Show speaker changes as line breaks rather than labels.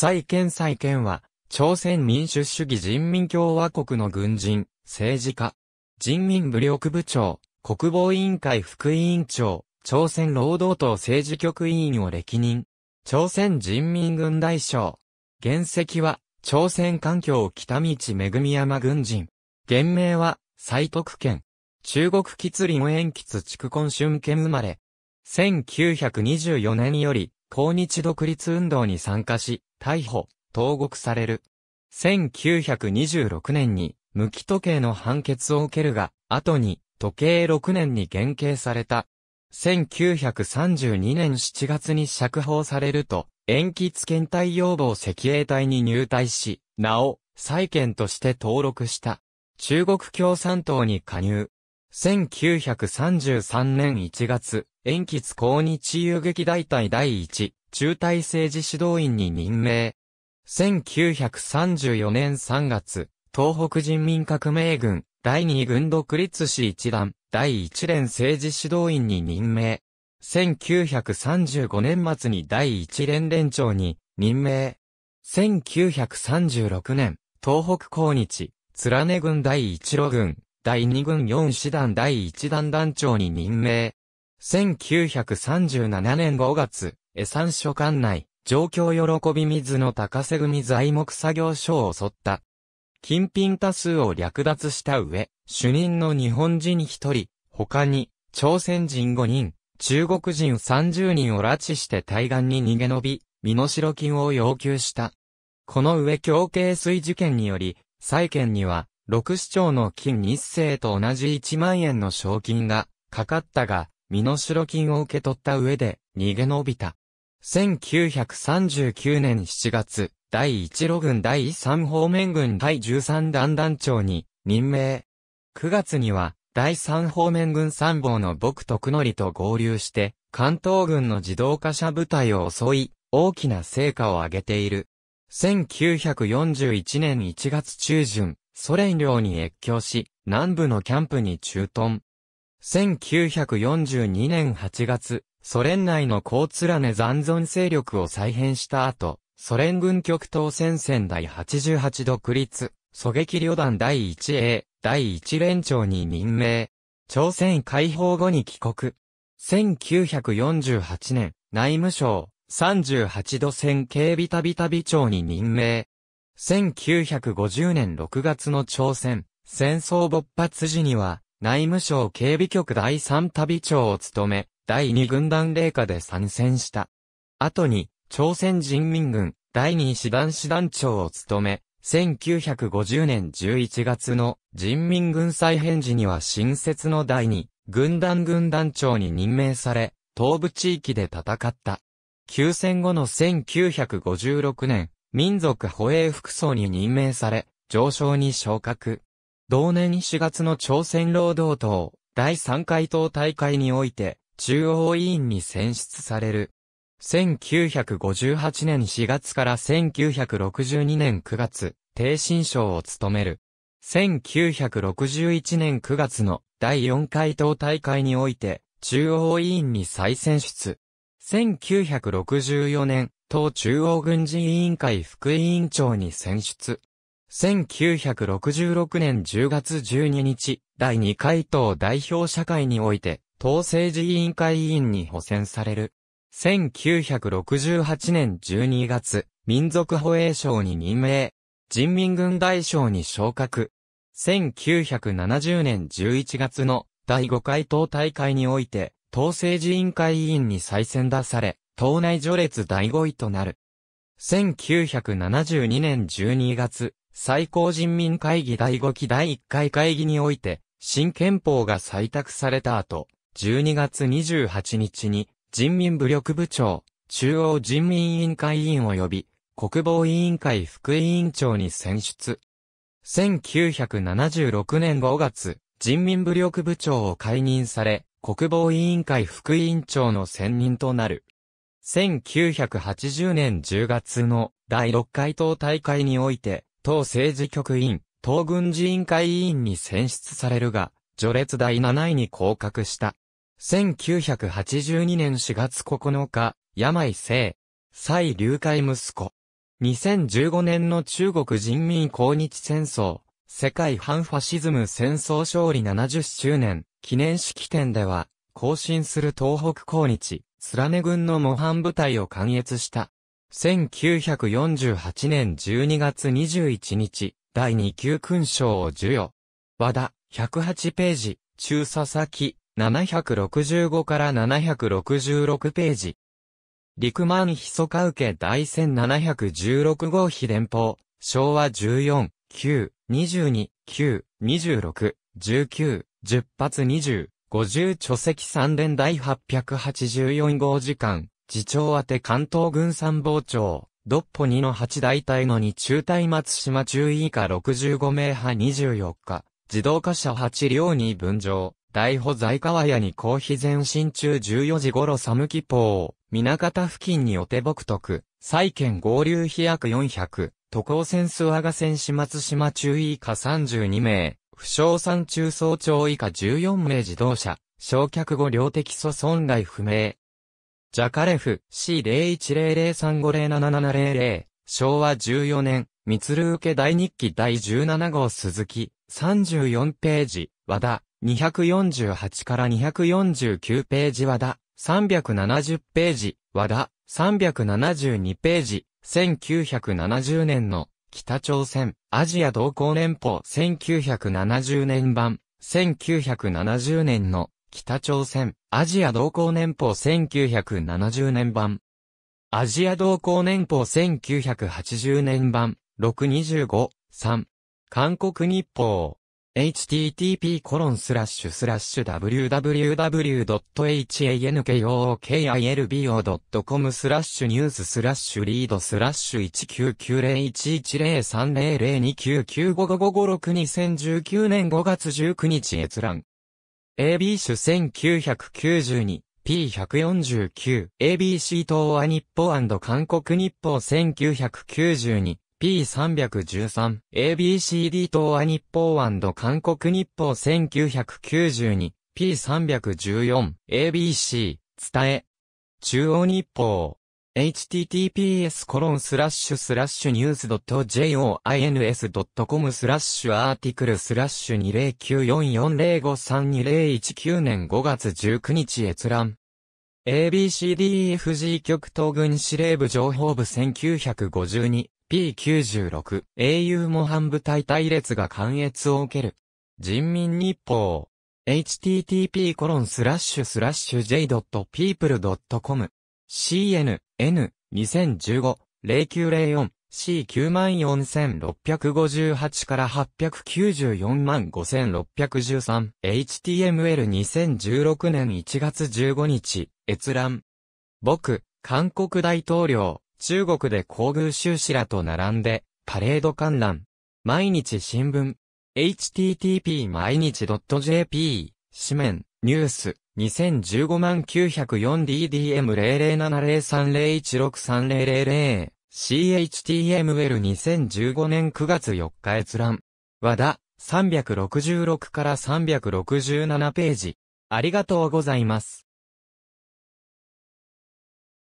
再建、再建は、朝鮮民主主義人民共和国の軍人、政治家、人民武力部長、国防委員会副委員長、朝鮮労働党政治局委員を歴任。朝鮮人民軍大将。原石は、朝鮮環境北道恵山軍人。原名は、斎徳県。中国吉林延吉地区根春県生まれ。1924年より、抗日独立運動に参加し、逮捕、投獄される。1926年に無期時計の判決を受けるが、後に時計6年に減刑された。1932年7月に釈放されると、延期検体要望赤衛隊に入隊し、名を、債権として登録した。中国共産党に加入。1933年1月、延吉抗日遊撃大隊第1、中隊政治指導員に任命。1934年3月、東北人民革命軍、第2軍独立市一団、第一連政治指導員に任命。1935年末に第一連連長に任命。1936年、東北抗日、連根軍第一路軍、第2軍4師団第1団団長に任命。1937年5月、江山所管内、状況喜び水の高瀬組材木作業所を襲った。金品多数を略奪した上、主任の日本人1人、他に、朝鮮人5人、中国人30人を拉致して対岸に逃げ延び、身代金を要求した。この上強敬水事件により、債権には、六市長の金日成と同じ一万円の賞金がかかったが、身代金を受け取った上で逃げ延びた。1939年7月、第一路軍第三方面軍第13団団長に任命。9月には、第三方面軍参謀の僕徳則と合流して、関東軍の自動化車部隊を襲い、大きな成果を上げている。1941年1月中旬、ソ連領に越境し、南部のキャンプに駐屯。1942年8月、ソ連内の高ラネ残存勢力を再編した後、ソ連軍極東戦線第88独立、狙撃旅団第 1A、第1連長に任命。朝鮮解放後に帰国。1948年、内務省、38度線警備たびたび長に任命。1950年6月の朝鮮戦争勃発時には、内務省警備局第3旅長を務め、第2軍団霊下で参戦した。後に、朝鮮人民軍第2師団師団長を務め、1950年11月の人民軍再編時には新設の第2軍団軍団長に任命され、東部地域で戦った。休戦後の1956年、民族保衛副総に任命され、上昇に昇格。同年4月の朝鮮労働党第3回党大会において、中央委員に選出される。1958年4月から1962年9月、低新省を務める。1961年9月の第4回党大会において、中央委員に再選出。1964年、党中央軍事委員会副委員長に選出。1966年10月12日、第2回党代表社会において、党政治委員会委員に補選される。1968年12月、民族保衛省に任命。人民軍大将に昇格。1970年11月の第5回党大会において、党政治委員会委員に再選出され、党内序列第5位となる。1972年12月、最高人民会議第5期第1回会議において、新憲法が採択された後、12月28日に、人民武力部長、中央人民委員会委員及び、国防委員会副委員長に選出。1976年5月、人民武力部長を解任され、国防委員会副委員長の選任となる。1980年10月の第6回党大会において、党政治局員、党軍事委員会委員に選出されるが、序列第7位に降格した。1982年4月9日、病生、蔡流会息子。2015年の中国人民抗日戦争、世界反ファシズム戦争勝利70周年記念式典では、更新する東北抗日、スラネ軍の模範部隊を観越した。1948年12月21日、第2級勲章を授与。和田、108ページ、中佐先、765から766ページ。陸満密か受け第1716号秘伝法、昭和14、9、22、9、26、19、10発20。50著籍3連第884号時間、次長宛て関東軍参謀長、ドッポ2の8大隊の2中隊松島中以下65名派24日、自動化車8両に分乗、大保在川屋に公費前進中14時頃寒気港、港方付近にお手北徳、再建合流飛躍400、渡航船諏訪賀船始末島中以下32名、不詳産中総長以下14名自動車、焼却後量的素損害不明。ジャカレフ c 0 1 0 0 3 5 0 7 7 0 0昭和14年、密鶴受大日記第17号鈴木34ページ和田248から249ページ和田370ページ和田372ページ1970年の北朝鮮、アジア同行連邦1970年版、1970年の北朝鮮、アジア同行年報1970年版。アジア同行年報1980年版、625、3。韓国日報。h t t p w w w h a n k o k i l b o c o m スラッシュニューススラッシュリードスラッシュ19901103002995555562019年5月19日閲覧。AB 種1992。P149、ABC 東亜日報韓国日報1992、P313、ABCD 東亜日報韓国日報1992、P314、ABC、伝え、中央日報、https コロンスラッシュスラッシュニュース .joins.com スラッシュアーティクルスラッシュ209440532019年5月19日閲覧。a b c d f g 極東軍司令部情報部1952 P96 英雄模範部隊隊列が関越を受ける。人民日報 http コロンスラッシュスラッシュ j.people.com cn n 2015 0904 C94658 から8945613 HTML2016 年1月15日閲覧僕韓国大統領中国で皇宮修士らと並んで、パレード観覧。毎日新聞。http 毎日 .jp。紙面。ニュース。2015万 904DDM0070301630000。CHTML2015 年9月4日閲覧。和田、366から367ページ。ありがとうございます。